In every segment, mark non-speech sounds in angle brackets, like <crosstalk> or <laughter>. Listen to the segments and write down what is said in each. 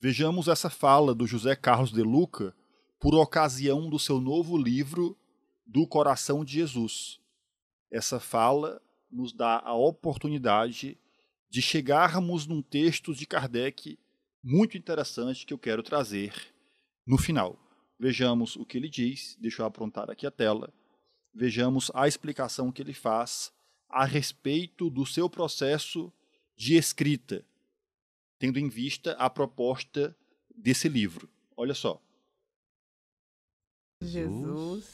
Vejamos essa fala do José Carlos de Luca por ocasião do seu novo livro Do Coração de Jesus. Essa fala nos dá a oportunidade de chegarmos num texto de Kardec muito interessante que eu quero trazer no final. Vejamos o que ele diz, deixa eu aprontar aqui a tela. Vejamos a explicação que ele faz a respeito do seu processo de escrita, tendo em vista a proposta desse livro. Olha só. Jesus.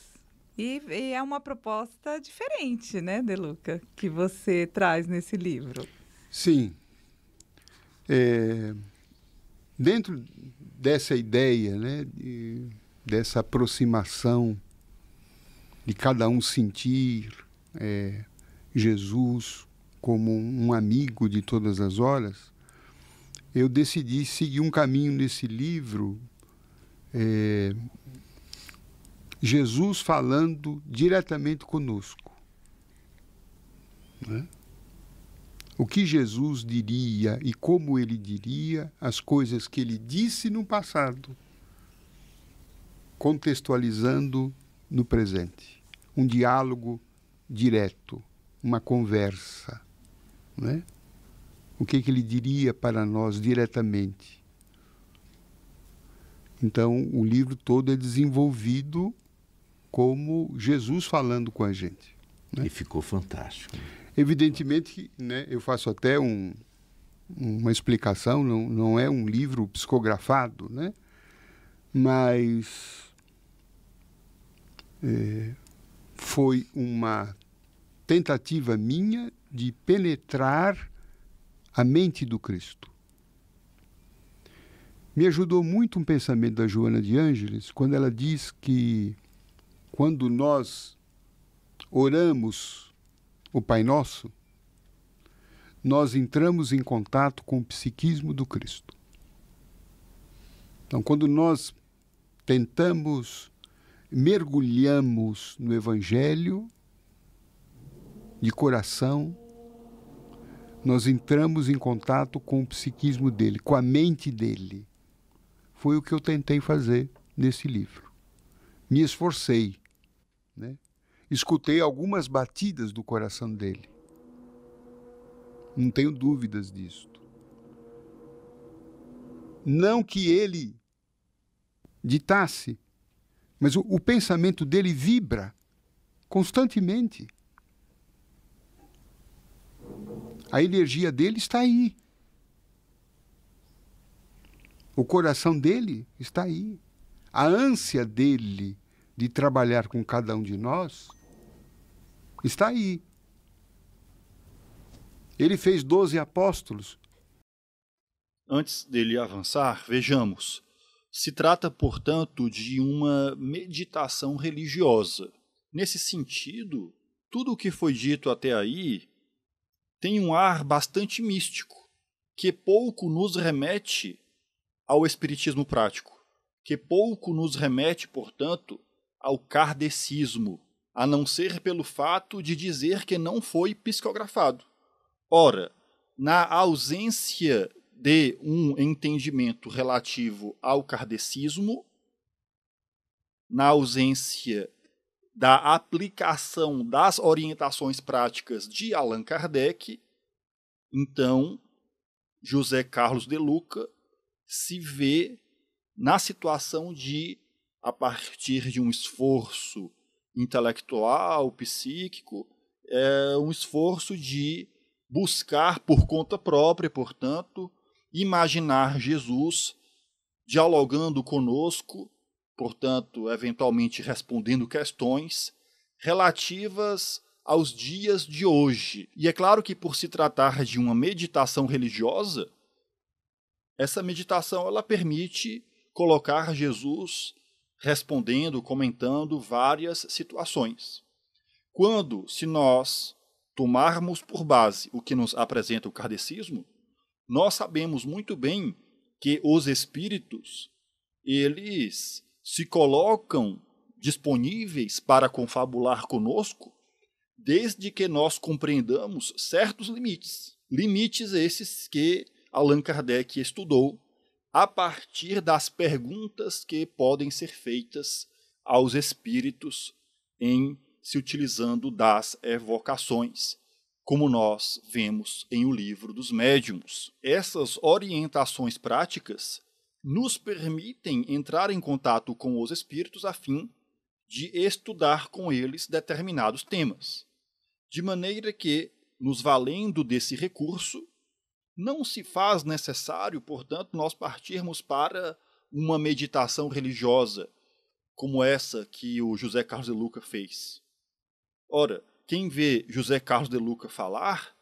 E, e, é uma proposta diferente, né, Deluca, que você traz nesse livro. Sim. É, dentro dessa ideia, né, de, dessa aproximação de cada um sentir é, Jesus como um amigo de todas as horas, eu decidi seguir um caminho nesse livro. É, Jesus falando diretamente conosco. Né? O que Jesus diria e como ele diria as coisas que ele disse no passado, contextualizando no presente. Um diálogo direto, uma conversa. Né? o que, é que ele diria para nós diretamente. Então, o livro todo é desenvolvido como Jesus falando com a gente. Né? E ficou fantástico. Evidentemente, né, eu faço até um, uma explicação, não, não é um livro psicografado, né? mas é, foi uma tentativa minha de penetrar a mente do Cristo. Me ajudou muito um pensamento da Joana de Ângeles, quando ela diz que quando nós oramos o Pai Nosso, nós entramos em contato com o psiquismo do Cristo. Então, quando nós tentamos, mergulhamos no Evangelho de coração, nós entramos em contato com o psiquismo dele, com a mente dele. Foi o que eu tentei fazer nesse livro. Me esforcei. Né? Escutei algumas batidas do coração dele. Não tenho dúvidas disso. Não que ele ditasse, mas o, o pensamento dele vibra constantemente. A energia dele está aí. O coração dele está aí. A ânsia dele de trabalhar com cada um de nós está aí. Ele fez doze apóstolos. Antes dele avançar, vejamos. Se trata, portanto, de uma meditação religiosa. Nesse sentido, tudo o que foi dito até aí tem um ar bastante místico, que pouco nos remete ao espiritismo prático, que pouco nos remete, portanto, ao kardecismo, a não ser pelo fato de dizer que não foi psicografado. Ora, na ausência de um entendimento relativo ao kardecismo, na ausência da aplicação das orientações práticas de Allan Kardec, então José Carlos de Luca se vê na situação de, a partir de um esforço intelectual, psíquico, é um esforço de buscar por conta própria, portanto, imaginar Jesus dialogando conosco portanto, eventualmente respondendo questões relativas aos dias de hoje. E é claro que por se tratar de uma meditação religiosa, essa meditação ela permite colocar Jesus respondendo, comentando várias situações. Quando, se nós tomarmos por base o que nos apresenta o kardecismo, nós sabemos muito bem que os espíritos, eles se colocam disponíveis para confabular conosco, desde que nós compreendamos certos limites. Limites esses que Allan Kardec estudou a partir das perguntas que podem ser feitas aos espíritos em se utilizando das evocações, como nós vemos em O Livro dos Médiuns. Essas orientações práticas nos permitem entrar em contato com os espíritos a fim de estudar com eles determinados temas, de maneira que, nos valendo desse recurso, não se faz necessário, portanto, nós partirmos para uma meditação religiosa como essa que o José Carlos de Luca fez. Ora, quem vê José Carlos de Luca falar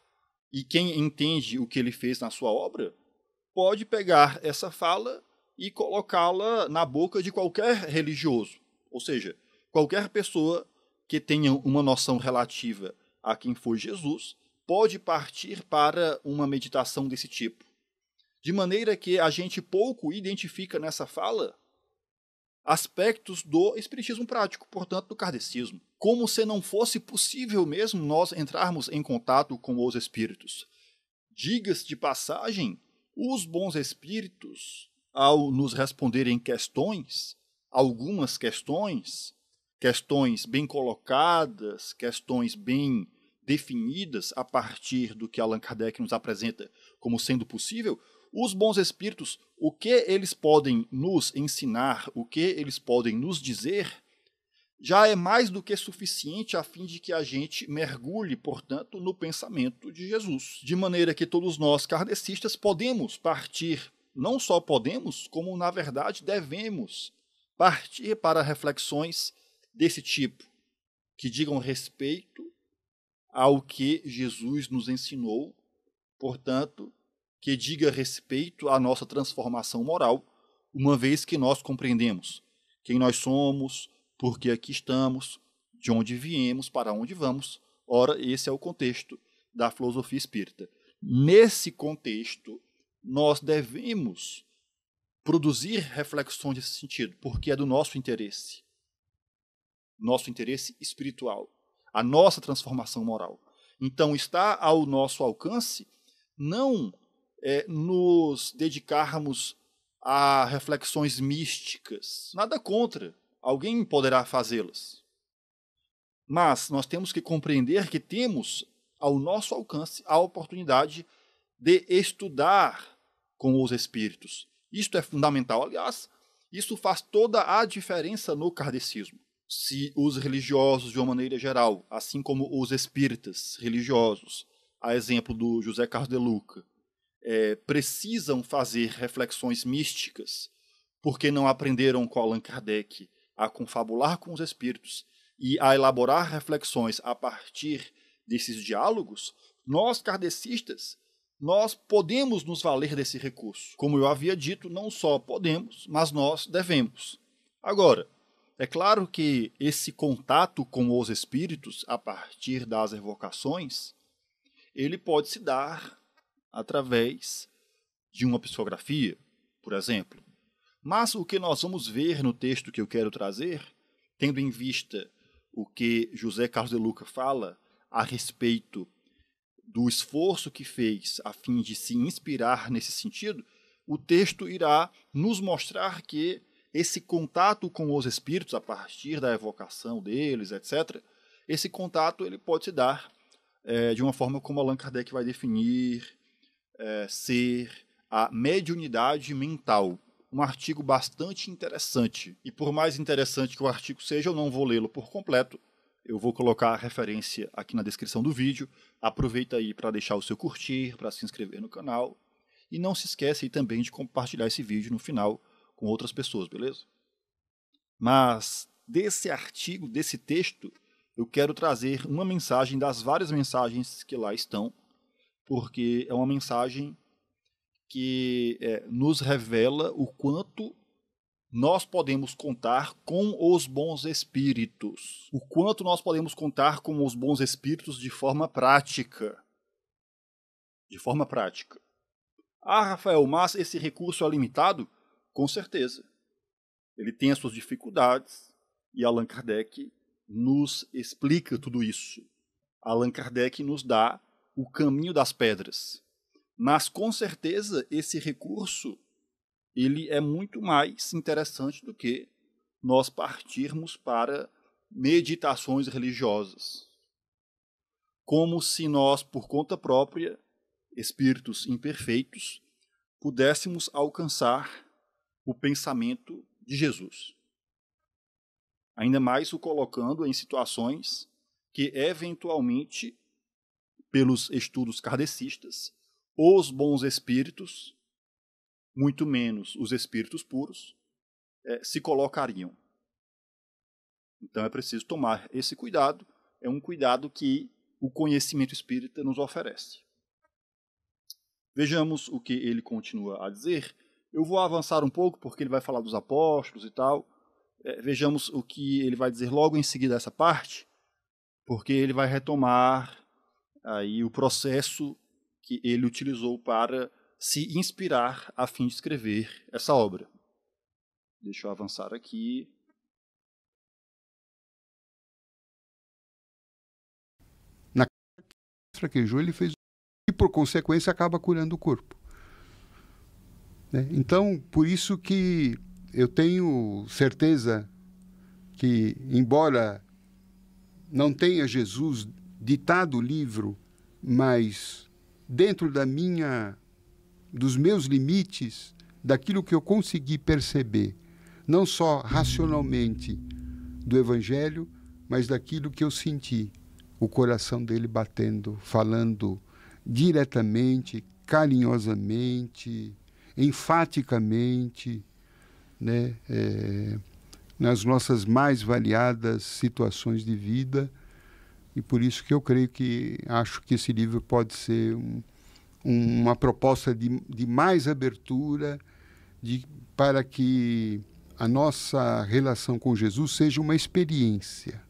e quem entende o que ele fez na sua obra, pode pegar essa fala e colocá-la na boca de qualquer religioso. Ou seja, qualquer pessoa que tenha uma noção relativa a quem foi Jesus pode partir para uma meditação desse tipo. De maneira que a gente pouco identifica nessa fala aspectos do espiritismo prático, portanto, do kardecismo. Como se não fosse possível mesmo nós entrarmos em contato com os espíritos. Diga-se de passagem, os bons espíritos ao nos responderem questões, algumas questões, questões bem colocadas, questões bem definidas a partir do que Allan Kardec nos apresenta como sendo possível, os bons espíritos, o que eles podem nos ensinar, o que eles podem nos dizer, já é mais do que suficiente a fim de que a gente mergulhe, portanto, no pensamento de Jesus, de maneira que todos nós kardecistas podemos partir não só podemos, como na verdade devemos partir para reflexões desse tipo, que digam respeito ao que Jesus nos ensinou, portanto, que diga respeito à nossa transformação moral, uma vez que nós compreendemos quem nós somos, por que aqui estamos, de onde viemos, para onde vamos. Ora, esse é o contexto da filosofia espírita. Nesse contexto, nós devemos produzir reflexões nesse sentido, porque é do nosso interesse. Nosso interesse espiritual, a nossa transformação moral. Então, está ao nosso alcance não é, nos dedicarmos a reflexões místicas. Nada contra, alguém poderá fazê-las. Mas nós temos que compreender que temos ao nosso alcance a oportunidade de estudar com os espíritos. Isto é fundamental. Aliás, isso faz toda a diferença no kardecismo. Se os religiosos, de uma maneira geral, assim como os espíritas religiosos, a exemplo do José Carlos de Luca, é, precisam fazer reflexões místicas porque não aprenderam com Allan Kardec a confabular com os espíritos e a elaborar reflexões a partir desses diálogos, nós kardecistas nós podemos nos valer desse recurso. Como eu havia dito, não só podemos, mas nós devemos. Agora, é claro que esse contato com os espíritos a partir das evocações, ele pode se dar através de uma psicografia, por exemplo. Mas o que nós vamos ver no texto que eu quero trazer, tendo em vista o que José Carlos de Luca fala a respeito do esforço que fez a fim de se inspirar nesse sentido, o texto irá nos mostrar que esse contato com os espíritos a partir da evocação deles, etc. Esse contato ele pode se dar é, de uma forma como Allan Kardec vai definir é, ser a mediunidade mental. Um artigo bastante interessante. E por mais interessante que o artigo seja, eu não vou lê-lo por completo eu vou colocar a referência aqui na descrição do vídeo. Aproveita aí para deixar o seu curtir, para se inscrever no canal. E não se esquece aí também de compartilhar esse vídeo no final com outras pessoas, beleza? Mas desse artigo, desse texto, eu quero trazer uma mensagem das várias mensagens que lá estão, porque é uma mensagem que é, nos revela o quanto nós podemos contar com os bons espíritos. O quanto nós podemos contar com os bons espíritos de forma prática. De forma prática. Ah, Rafael, mas esse recurso é limitado? Com certeza. Ele tem as suas dificuldades e Allan Kardec nos explica tudo isso. Allan Kardec nos dá o caminho das pedras. Mas com certeza esse recurso ele é muito mais interessante do que nós partirmos para meditações religiosas. Como se nós, por conta própria, espíritos imperfeitos, pudéssemos alcançar o pensamento de Jesus. Ainda mais o colocando em situações que, eventualmente, pelos estudos kardecistas, os bons espíritos muito menos os espíritos puros é, se colocariam. Então é preciso tomar esse cuidado, é um cuidado que o conhecimento espírita nos oferece. Vejamos o que ele continua a dizer. Eu vou avançar um pouco, porque ele vai falar dos apóstolos e tal. É, vejamos o que ele vai dizer logo em seguida essa parte, porque ele vai retomar aí o processo que ele utilizou para se inspirar a fim de escrever essa obra. Deixa eu avançar aqui. Na fraquejou, ele fez e por consequência acaba curando o corpo. Né? Então, por isso que eu tenho certeza que, embora não tenha Jesus ditado o livro, mas dentro da minha dos meus limites, daquilo que eu consegui perceber, não só racionalmente do Evangelho, mas daquilo que eu senti, o coração dele batendo, falando diretamente, carinhosamente, enfaticamente, né, é, nas nossas mais variadas situações de vida. E por isso que eu creio que acho que esse livro pode ser um, uma proposta de, de mais abertura de, para que a nossa relação com Jesus seja uma experiência.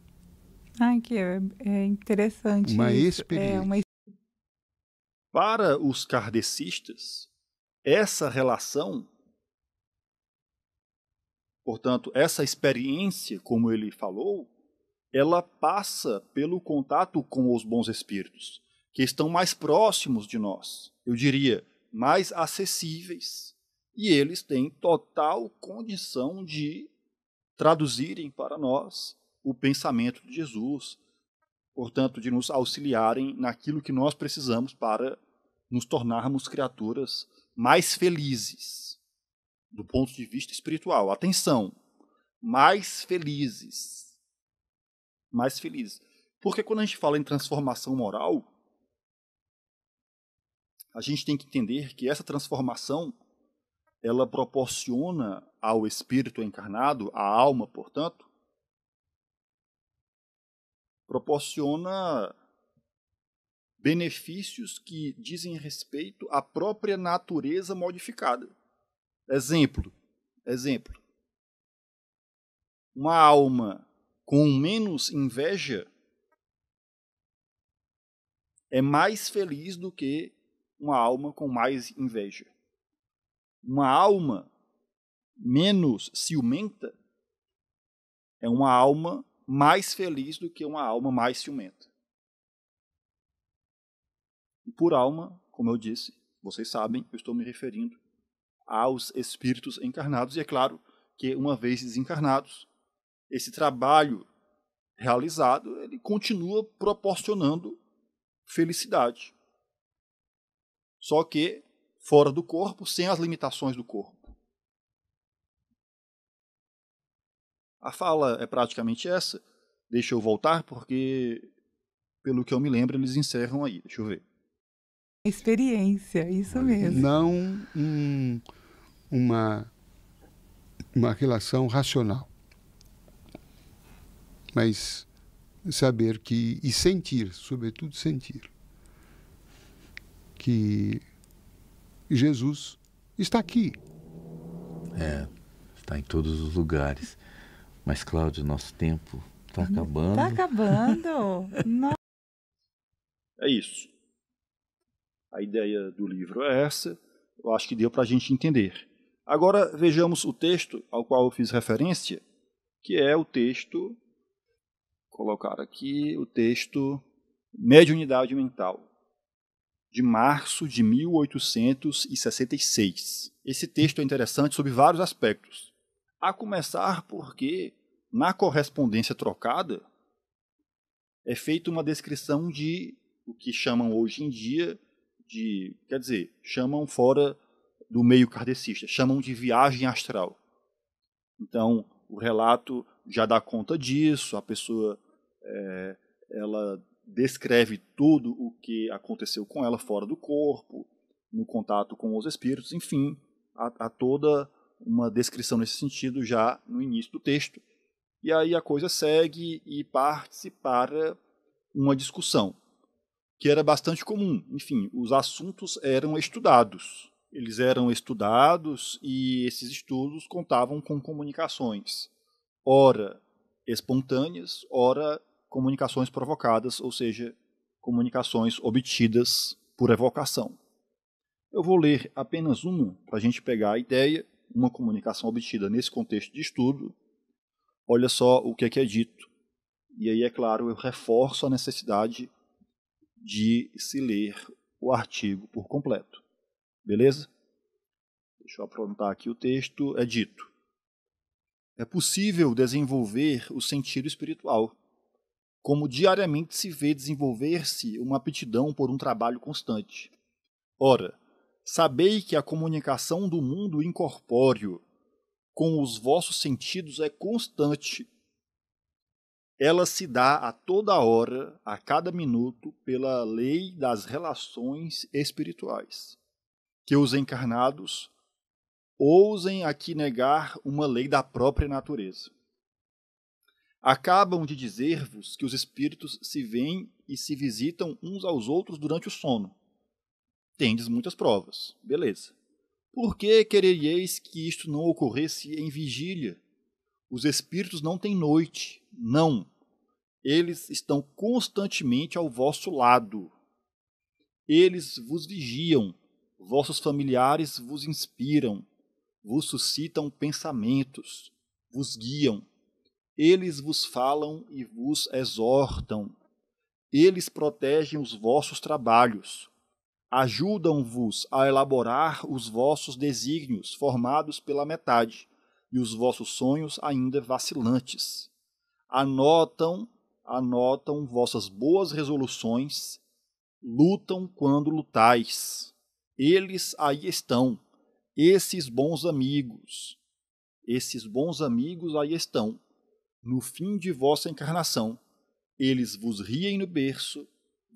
Ai, que é, é interessante. Uma isso. É experiência. É uma... Para os kardecistas, essa relação, portanto, essa experiência, como ele falou, ela passa pelo contato com os bons espíritos que estão mais próximos de nós, eu diria, mais acessíveis, e eles têm total condição de traduzirem para nós o pensamento de Jesus, portanto, de nos auxiliarem naquilo que nós precisamos para nos tornarmos criaturas mais felizes do ponto de vista espiritual. Atenção, mais felizes. Mais felizes. Porque quando a gente fala em transformação moral, a gente tem que entender que essa transformação ela proporciona ao espírito encarnado, à alma, portanto, proporciona benefícios que dizem respeito à própria natureza modificada. Exemplo, exemplo. Uma alma com menos inveja é mais feliz do que uma alma com mais inveja. Uma alma menos ciumenta é uma alma mais feliz do que uma alma mais ciumenta. E por alma, como eu disse, vocês sabem, eu estou me referindo aos espíritos encarnados, e é claro que, uma vez desencarnados, esse trabalho realizado ele continua proporcionando felicidade só que fora do corpo, sem as limitações do corpo. A fala é praticamente essa. Deixa eu voltar, porque, pelo que eu me lembro, eles encerram aí. Deixa eu ver. Experiência, isso mesmo. Não uma, uma relação racional. Mas saber que. e sentir, sobretudo sentir que Jesus está aqui. É, está em todos os lugares. Mas, Cláudio, nosso tempo está tá acabando. Está acabando. <laughs> é isso. A ideia do livro é essa. Eu acho que deu para a gente entender. Agora vejamos o texto ao qual eu fiz referência, que é o texto, vou colocar aqui, o texto Mediunidade Mental, de março de 1866. Esse texto é interessante sob vários aspectos. A começar porque, na correspondência trocada, é feita uma descrição de o que chamam hoje em dia de. Quer dizer, chamam fora do meio kardecista, chamam de viagem astral. Então, o relato já dá conta disso, a pessoa é, ela descreve tudo o que aconteceu com ela fora do corpo, no contato com os espíritos, enfim, há, toda uma descrição nesse sentido já no início do texto. E aí a coisa segue e parte para uma discussão, que era bastante comum. Enfim, os assuntos eram estudados. Eles eram estudados e esses estudos contavam com comunicações, ora espontâneas, ora comunicações provocadas, ou seja, comunicações obtidas por evocação. Eu vou ler apenas uma para a gente pegar a ideia, uma comunicação obtida nesse contexto de estudo. Olha só o que é, que é dito. E aí, é claro, eu reforço a necessidade de se ler o artigo por completo. Beleza? Deixa eu aprontar aqui o texto. É dito. É possível desenvolver o sentido espiritual como diariamente se vê desenvolver-se uma aptidão por um trabalho constante. Ora, sabei que a comunicação do mundo incorpóreo com os vossos sentidos é constante. Ela se dá a toda hora, a cada minuto, pela lei das relações espirituais. Que os encarnados ousem aqui negar uma lei da própria natureza. Acabam de dizer-vos que os espíritos se veem e se visitam uns aos outros durante o sono. Tendes muitas provas. Beleza. Por que querereis que isto não ocorresse em vigília? Os espíritos não têm noite. Não. Eles estão constantemente ao vosso lado. Eles vos vigiam. Vossos familiares vos inspiram. Vos suscitam pensamentos. Vos guiam eles vos falam e vos exortam. Eles protegem os vossos trabalhos. Ajudam-vos a elaborar os vossos desígnios formados pela metade e os vossos sonhos ainda vacilantes. Anotam, anotam vossas boas resoluções, lutam quando lutais. Eles aí estão, esses bons amigos. Esses bons amigos aí estão, no fim de vossa encarnação. Eles vos riem no berço,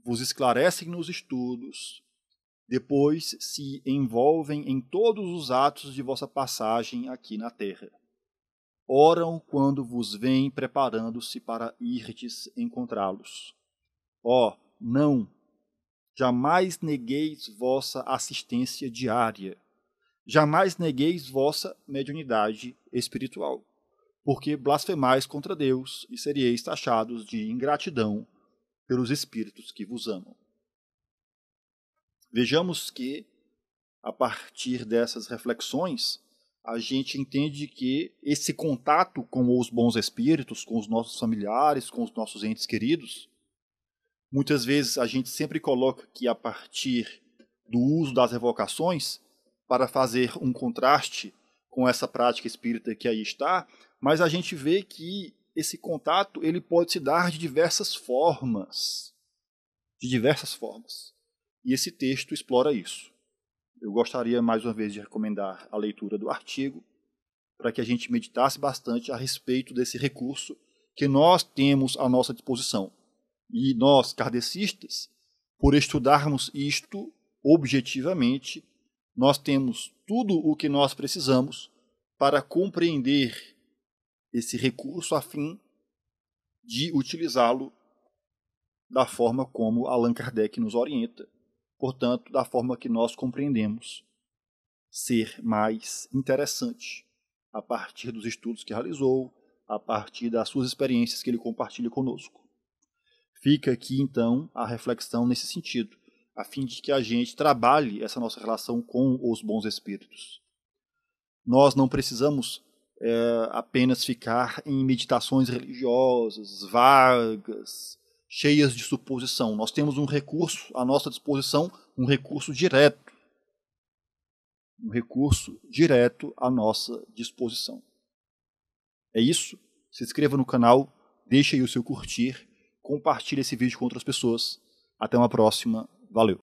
vos esclarecem nos estudos, depois se envolvem em todos os atos de vossa passagem aqui na terra. Oram quando vos vêm preparando-se para irdes encontrá-los. Ó, oh, não! Jamais negueis vossa assistência diária. Jamais negueis vossa mediunidade espiritual porque blasfemais contra Deus e seríeis taxados de ingratidão pelos espíritos que vos amam. Vejamos que, a partir dessas reflexões, a gente entende que esse contato com os bons espíritos, com os nossos familiares, com os nossos entes queridos, muitas vezes a gente sempre coloca que a partir do uso das evocações para fazer um contraste com essa prática espírita que aí está, mas a gente vê que esse contato ele pode se dar de diversas formas, de diversas formas. E esse texto explora isso. Eu gostaria mais uma vez de recomendar a leitura do artigo para que a gente meditasse bastante a respeito desse recurso que nós temos à nossa disposição. E nós, kardecistas, por estudarmos isto objetivamente, nós temos tudo o que nós precisamos para compreender esse recurso a fim de utilizá-lo da forma como Allan Kardec nos orienta, portanto, da forma que nós compreendemos ser mais interessante a partir dos estudos que realizou, a partir das suas experiências que ele compartilha conosco. Fica aqui então a reflexão nesse sentido, a fim de que a gente trabalhe essa nossa relação com os bons espíritos. Nós não precisamos é, apenas ficar em meditações religiosas, vagas, cheias de suposição. Nós temos um recurso à nossa disposição, um recurso direto. Um recurso direto à nossa disposição. É isso. Se inscreva no canal, deixe aí o seu curtir, compartilhe esse vídeo com outras pessoas. Até uma próxima. Valeu!